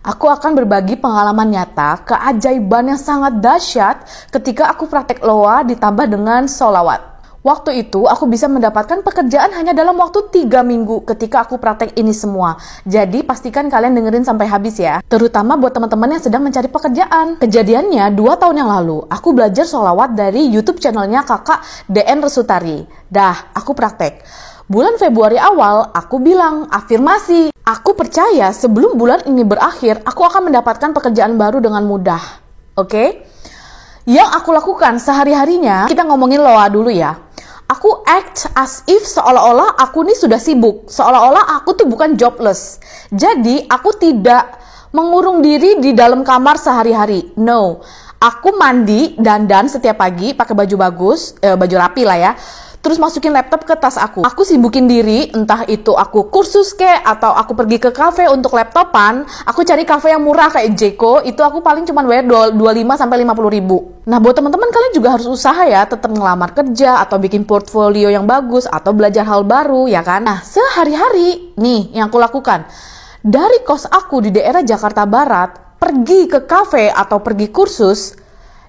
Aku akan berbagi pengalaman nyata keajaiban yang sangat dahsyat ketika aku praktek loa ditambah dengan solawat. Waktu itu aku bisa mendapatkan pekerjaan hanya dalam waktu 3 minggu ketika aku praktek ini semua. Jadi pastikan kalian dengerin sampai habis ya. Terutama buat teman-teman yang sedang mencari pekerjaan. Kejadiannya 2 tahun yang lalu, aku belajar solawat dari YouTube channelnya kakak DN Resutari. Dah, aku praktek. Bulan Februari awal, aku bilang, afirmasi. Aku percaya sebelum bulan ini berakhir, aku akan mendapatkan pekerjaan baru dengan mudah. Oke? Okay? Yang aku lakukan sehari-harinya, kita ngomongin loa dulu ya. Aku act as if seolah-olah aku nih sudah sibuk, seolah-olah aku tuh bukan jobless. Jadi, aku tidak mengurung diri di dalam kamar sehari-hari. No, aku mandi dandan setiap pagi pakai baju bagus, eh, baju rapi lah ya terus masukin laptop ke tas aku. Aku sibukin diri, entah itu aku kursus ke atau aku pergi ke kafe untuk laptopan, aku cari kafe yang murah kayak Jeko, itu aku paling cuman bayar 25 sampai 50 ribu. Nah, buat teman-teman kalian juga harus usaha ya, tetap ngelamar kerja atau bikin portfolio yang bagus atau belajar hal baru ya kan. Nah, sehari-hari nih yang aku lakukan. Dari kos aku di daerah Jakarta Barat, pergi ke kafe atau pergi kursus,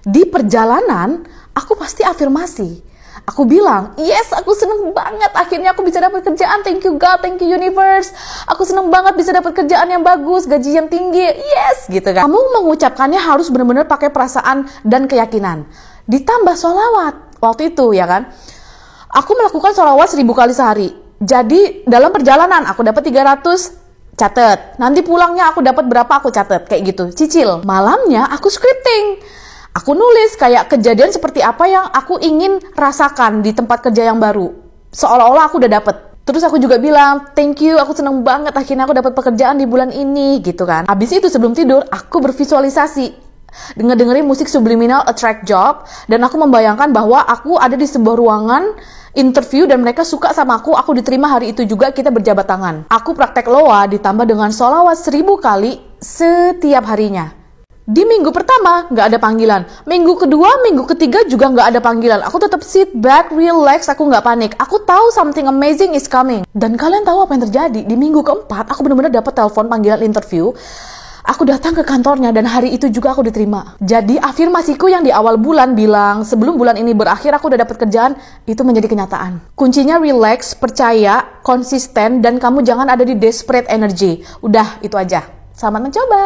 di perjalanan aku pasti afirmasi Aku bilang, yes aku seneng banget akhirnya aku bisa dapat kerjaan, thank you God, thank you universe. Aku seneng banget bisa dapat kerjaan yang bagus, gaji yang tinggi, yes gitu kan. Kamu mengucapkannya harus benar-benar pakai perasaan dan keyakinan. Ditambah sholawat waktu itu ya kan. Aku melakukan sholawat seribu kali sehari. Jadi dalam perjalanan aku dapat 300, catet. Nanti pulangnya aku dapat berapa aku catet kayak gitu. Cicil. Malamnya aku scripting aku nulis kayak kejadian seperti apa yang aku ingin rasakan di tempat kerja yang baru. Seolah-olah aku udah dapet. Terus aku juga bilang, thank you, aku seneng banget akhirnya aku dapat pekerjaan di bulan ini, gitu kan. Abis itu sebelum tidur, aku bervisualisasi. Dengar-dengerin musik subliminal attract job, dan aku membayangkan bahwa aku ada di sebuah ruangan interview dan mereka suka sama aku, aku diterima hari itu juga kita berjabat tangan. Aku praktek loa ditambah dengan solawat seribu kali setiap harinya di minggu pertama nggak ada panggilan, minggu kedua, minggu ketiga juga nggak ada panggilan. Aku tetap sit back, relax, aku nggak panik. Aku tahu something amazing is coming. Dan kalian tahu apa yang terjadi? Di minggu keempat, aku benar-benar dapat telepon panggilan interview. Aku datang ke kantornya dan hari itu juga aku diterima. Jadi afirmasiku yang di awal bulan bilang sebelum bulan ini berakhir aku udah dapat kerjaan itu menjadi kenyataan. Kuncinya relax, percaya, konsisten dan kamu jangan ada di desperate energy. Udah itu aja. Selamat mencoba.